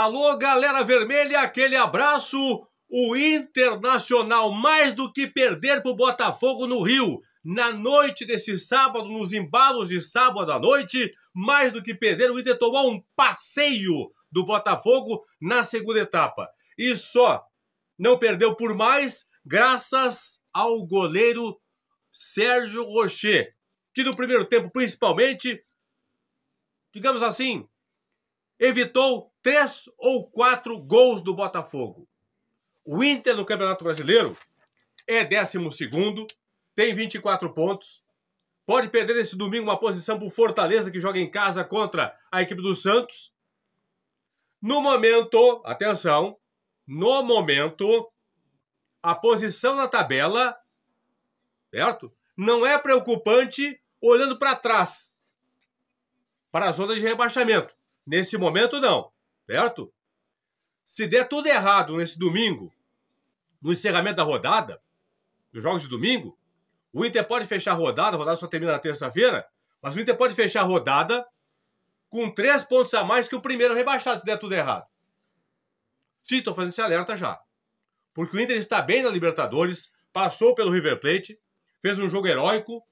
Alô, galera vermelha, aquele abraço. O Internacional, mais do que perder para o Botafogo no Rio, na noite desse sábado, nos embalos de sábado à noite, mais do que perder, o Inter tomou um passeio do Botafogo na segunda etapa. E só não perdeu por mais, graças ao goleiro Sérgio Rocher, que no primeiro tempo, principalmente, digamos assim, evitou três ou quatro gols do Botafogo. O Inter no Campeonato Brasileiro é 12, tem 24 pontos. Pode perder esse domingo uma posição para o Fortaleza, que joga em casa contra a equipe do Santos. No momento, atenção, no momento, a posição na tabela, certo? Não é preocupante olhando para trás, para a zona de rebaixamento. Nesse momento, não, certo? Se der tudo errado nesse domingo, no encerramento da rodada, dos jogos de domingo, o Inter pode fechar a rodada, a rodada só termina na terça-feira, mas o Inter pode fechar a rodada com três pontos a mais que o primeiro rebaixado, se der tudo errado. Sim, estou fazendo esse alerta já. Porque o Inter está bem na Libertadores, passou pelo River Plate, fez um jogo heróico,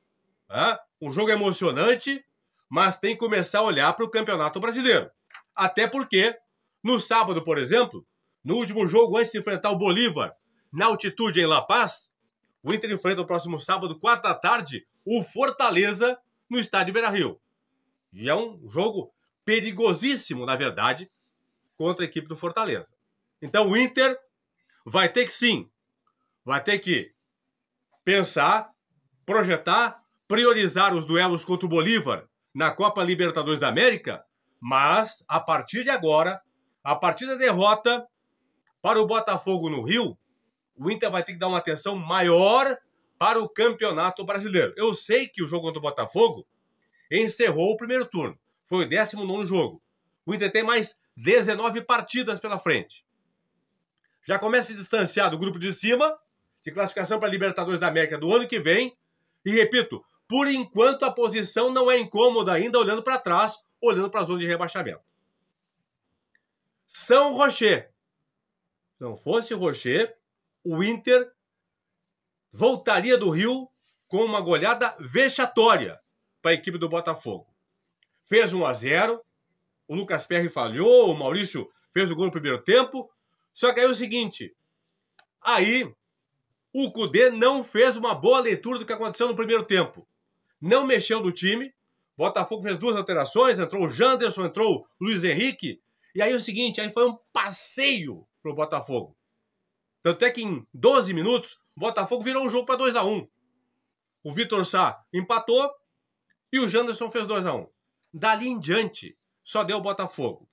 né? um jogo emocionante, mas tem que começar a olhar para o Campeonato Brasileiro. Até porque, no sábado, por exemplo, no último jogo antes de enfrentar o Bolívar, na altitude em La Paz, o Inter enfrenta no próximo sábado, quarta da tarde, o Fortaleza no estádio Beira-Rio. E é um jogo perigosíssimo, na verdade, contra a equipe do Fortaleza. Então o Inter vai ter que sim, vai ter que pensar, projetar, priorizar os duelos contra o Bolívar na Copa Libertadores da América, mas a partir de agora, a partir da derrota para o Botafogo no Rio, o Inter vai ter que dar uma atenção maior para o Campeonato Brasileiro. Eu sei que o jogo contra o Botafogo encerrou o primeiro turno. Foi o 19 jogo. O Inter tem mais 19 partidas pela frente. Já começa a se distanciar do grupo de cima, de classificação para a Libertadores da América do ano que vem. E repito, por enquanto, a posição não é incômoda ainda, olhando para trás, olhando para a zona de rebaixamento. São Rocher. Se não fosse Rocher, o Inter voltaria do Rio com uma goleada vexatória para a equipe do Botafogo. Fez 1 a 0 o Lucas Perry falhou, o Maurício fez o gol no primeiro tempo. Só que aí é o seguinte: aí o Cudê não fez uma boa leitura do que aconteceu no primeiro tempo não mexeu no time. Botafogo fez duas alterações, entrou o Janderson, entrou o Luiz Henrique. E aí é o seguinte, aí foi um passeio pro Botafogo. Tanto é que em 12 minutos, o Botafogo virou o jogo para 2 a 1 O Vitor Sá empatou e o Janderson fez 2 a 1 Dali em diante, só deu o Botafogo.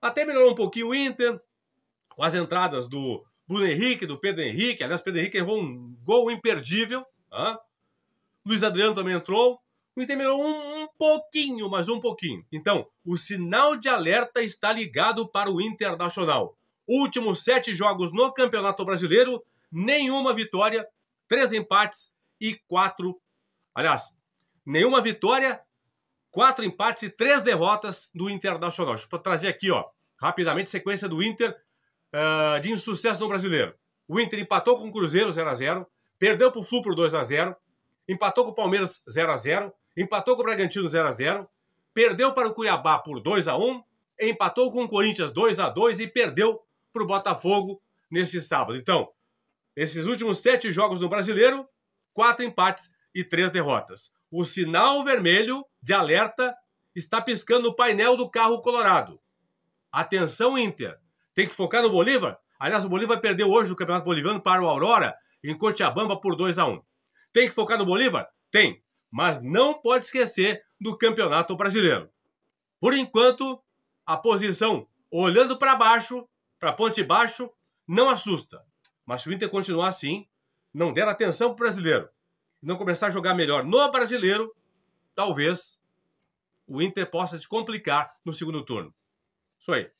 Até melhorou um pouquinho o Inter, com as entradas do Bruno Henrique, do Pedro Henrique. Aliás, Pedro Henrique errou um gol imperdível. Hein? Luiz Adriano também entrou. O Inter melhorou um, um pouquinho, mas um pouquinho. Então, o sinal de alerta está ligado para o Internacional. Últimos sete jogos no Campeonato Brasileiro, nenhuma vitória, três empates e quatro. Aliás, nenhuma vitória, quatro empates e três derrotas do Internacional. Deixa eu trazer aqui, ó, rapidamente, sequência do Inter uh, de insucesso no brasileiro. O Inter empatou com o Cruzeiro 0x0, perdeu para o Flu por 2x0, empatou com o Palmeiras 0 a 0 empatou com o Bragantino 0 a 0 perdeu para o Cuiabá por 2 a 1 empatou com o Corinthians 2 a 2 e perdeu para o Botafogo nesse sábado. Então, esses últimos sete jogos no Brasileiro, quatro empates e três derrotas. O sinal vermelho de alerta está piscando o painel do carro colorado. Atenção, Inter. Tem que focar no Bolívar? Aliás, o Bolívar perdeu hoje no Campeonato Boliviano para o Aurora em Cochabamba por 2 a 1 tem que focar no Bolívar? Tem. Mas não pode esquecer do Campeonato Brasileiro. Por enquanto, a posição olhando para baixo, para ponte baixo, não assusta. Mas se o Inter continuar assim, não der atenção para o brasileiro, não começar a jogar melhor no brasileiro, talvez o Inter possa se complicar no segundo turno. Isso aí.